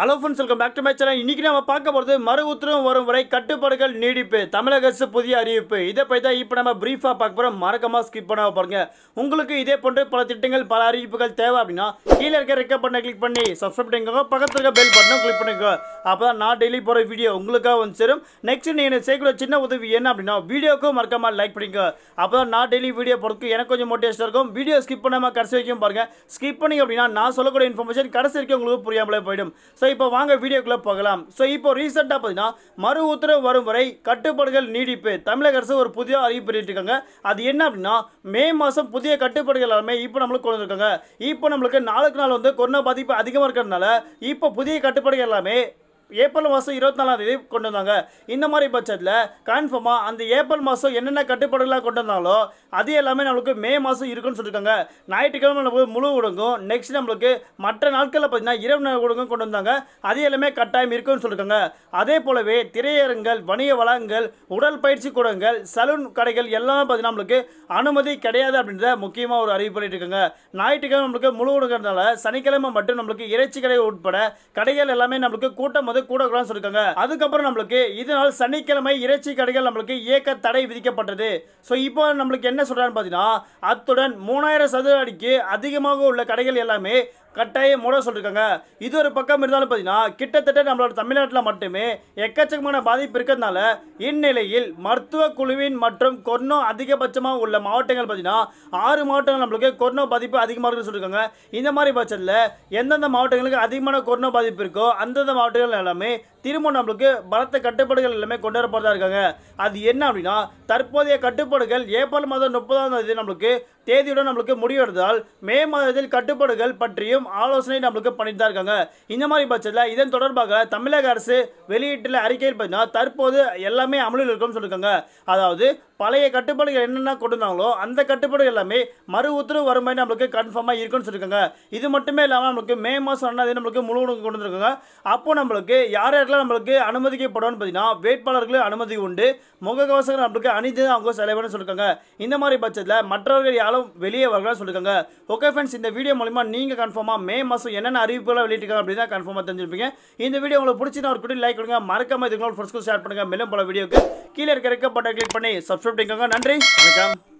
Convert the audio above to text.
hello friends welcome back to my channel இன்றைக்கி நம்ம பார்க்க போகிறது மறு உத்தரவு வரும் வரை கட்டுப்பாடுகள் நீடிப்பு தமிழக அரசு புதிய அறிவிப்பு இதை பற்றி தான் இப்போ நம்ம ப்ரீஃபாக பார்க்க போகிறோம் மறக்காமல் ஸ்கிப் பண்ண பாருங்க உங்களுக்கு இதே போன்று பல திட்டங்கள் பல அறிவிப்புகள் தேவை அப்படின்னா கீழே இருக்க ரெக்க பண்ண கிளிக் பண்ணி சப்ஸ்கிரைப் பண்ணிக்கோங்க பக்கத்தில் இருக்க பெல் பட்டனும் கிளிக் பண்ணிக்கோ அப்போ தான் நான் டெய்லி போகிற வீடியோ உங்களுக்காக வந்து சேரும் நெக்ஸ்ட் நீங்கள் செய்யக்கூடிய சின்ன உதவி என்ன அப்படின்னா வீடியோக்கும் மறக்காமல் லைக் பண்ணிக்கோ அப்போ தான் நான் டெய்லி வீடியோ போகிறதுக்கு எனக்கு கொஞ்சம் மோட்டிவேஷன் இருக்கும் வீடியோ ஸ்கிப் பண்ணாமல் கடைசி வரைக்கும் பாருங்கள் ஸ்கிப் பண்ணிங்க அப்படின்னா நான் சொல்லக்கூடிய இன்ஃபர்மேஷன் கடைசி வரைக்கும் உங்களுக்கு புரியாமலே போயிடும் ஸோ இப்போ வாங்க வீடியோக்குள்ளே போகலாம் ஸோ இப்போ ரீசெண்டாக பார்த்தீங்கன்னா மறு உத்தரவு வரும் வரை கட்டுப்பாடுகள் நீடிப்பு தமிழக அரசு ஒரு புதிய அறிவிப்பு வெளியிட்டிருக்காங்க அது என்ன அப்படின்னா மே மாதம் புதிய கட்டுப்பாடுகள் எல்லாமே இப்போ நம்மளுக்கு கொண்டு வந்திருக்காங்க இப்போ நம்மளுக்கு நாளுக்கு நாள் வந்து கொரோனா பாதிப்பு அதிகமாக இருக்கிறதுனால இப்போ புதிய கட்டுப்பாடுகள் எல்லாமே ஏப்ரல் மாதம் இருபத்தி நாலாம் தேதி கொண்டு வந்தாங்க இந்த மாதிரி பட்சத்தில் கன்ஃபார்மாக அந்த ஏப்ரல் மாதம் என்னென்ன கட்டுப்பாடுகளாக கொண்டு வந்தாலோ அது எல்லாமே நம்மளுக்கு மே மாதம் இருக்குன்னு சொல்லியிருக்காங்க ஞாயிற்றுக்கிழமை நம்மளுக்கு முழு ஊடகம் நெக்ஸ்ட் நம்மளுக்கு மற்ற நாட்களில் பார்த்தீங்கன்னா இரவு நேர ஊடகம் கொண்டு வந்தாங்க அது எல்லாமே கட்டாயம் இருக்குன்னு சொல்லியிருக்காங்க அதே போலவே திரையரங்குகள் வணிக வளங்கள் உடற்பயிற்சி கூடங்கள் சலூன் கடைகள் எல்லாமே பார்த்தீங்கன்னா நம்மளுக்கு அனுமதி கிடையாது அப்படின்றத முக்கியமாக ஒரு அறிவு பண்ணிட்டு இருக்காங்க ஞாயிற்றுக்கிழமை நம்மளுக்கு முழு இருந்தாலும் சனிக்கிழமை மட்டும் நம்மளுக்கு இறைச்சி கடை உட்பட கடைகள் எல்லாமே நம்மளுக்கு கூட்டம் அது கூட கூடாதுன்னு சொல்லியிருக்காங்க அதுக்கப்புறம் நம்மளுக்கு இதனால் சனிக்கிழமை இறைச்சி கடைகள் நம்மளுக்கு இயக்க தடை விதிக்கப்பட்டது ஸோ இப்போ நம்மளுக்கு என்ன சொல்கிறான்னு பார்த்தீங்கன்னா அத்துடன் மூணாயிரம் சதுர அடிக்கு அதிகமாக உள்ள கடைகள் எல்லாமே கட்டாயம் மூட சொல்லியிருக்காங்க இது ஒரு பக்கம் இருந்தாலும் பார்த்தீங்கன்னா கிட்டத்தட்ட நம்மளோட தமிழ்நாட்டில் மட்டுமே எக்கச்சக்கமான பாதிப்பு இருக்கிறதுனால இந்நிலையில் மருத்துவ குழுவின் மற்றும் கொர்னோ அதிகபட்சமாக உள்ள மாவட்டங்கள் பார்த்தீங்கன்னா ஆறு மாவட்டங்கள் நம்மளுக்கு கொர்னோ பாதிப்பு அதிகமாக இருக்குன்னு சொல்லியிருக்காங்க இந்த மாதிரி பட்சத்தில் எந்தெந்த மாவட்டங்களுக்கு அதிகமான கொரோனா பாதிப்பு இருக்கோ அந்தந்த மாவட்டங்கள் எல்லாமே திரும்ப நம்மளுக்கு பலத்த கட்டுப்பாடுகள் எல்லாமே கொண்டு வரப்படுறதா இருக்காங்க அது என்ன அப்படின்னா தற்போதைய கட்டுப்பாடுகள் ஏப்ரல் மாதம் முப்பதாம் தேதி நம்மளுக்கு தேதியுடன் நம்மளுக்கு முடிவெடுத்தால் மே மாதத்தில் கட்டுப்பாடுகள் பற்றியும் ஆலோசனை நம்மளுக்கு பண்ணிட்டு தான் இருக்காங்க இந்த மாதிரி பட்சத்தில் இதன் தொடர்பாக தமிழக அரசு வெளியீட்டில் அறிக்கையில் பார்த்தீங்கன்னா தற்போது எல்லாமே அமலில் இருக்கும்னு சொல்லியிருக்காங்க அதாவது பழைய கட்டுப்பாடுகள் என்னென்ன கொடுத்தாங்களோ அந்த கட்டுப்பாடுகள் எல்லாமே மறு உத்தரவு வரும் மாதிரி நம்மளுக்கு கன்ஃபார்மாக இருக்குன்னு சொல்லியிருக்காங்க இது மட்டுமே இல்லாமல் நம்மளுக்கு மே மாதம் ஒன்றாவது நம்மளுக்கு முழு உணவு கொண்டு வந்துருக்காங்க அப்போ நம்மளுக்கு யார் யாருக்கெல்லாம் நம்மளுக்கு அனுமதிக்கப்படும்னு பார்த்தீங்கன்னா வேட்பாளர்களுக்கு அனுமதி உண்டு முகக்கவசங்கள் நம்மளுக்கு அணிந்து அவங்க செலவுன்னு சொல்லியிருக்காங்க இந்த மாதிரி பட்சத்தில் மற்றவர்கள் யாரும் வெளியே வரலாம் சொல்லியிருக்காங்க ஓகே ஃப்ரெண்ட்ஸ் இந்த வீடியோ மூலிமா நீங்கள் கன்ஃபார்மாக மே மாதம் என்னென்ன அறிவிப்புகளாக வெளியிட்டிருக்காங்க அப்படின்னு தான் கன்ஃபார்மாக தெரிஞ்சிருப்பீங்க இந்த வீடியோ உங்களுக்கு பிடிச்சினா ஒரு குட்டி லைக் கொடுங்க மறக்காமல் இதுக்குள்ள ஃபர்ஸ்ட் ஷேர் பண்ணுங்கள் மேலும் பல வீடியோக்கு கீழே இருக்கிற பட்டை கிளிக் பண்ணி சப்ஸ்கிரைப் சப்ஸ்கிரைப் பண்ணிக்கோங்க நன்றி வணக்கம்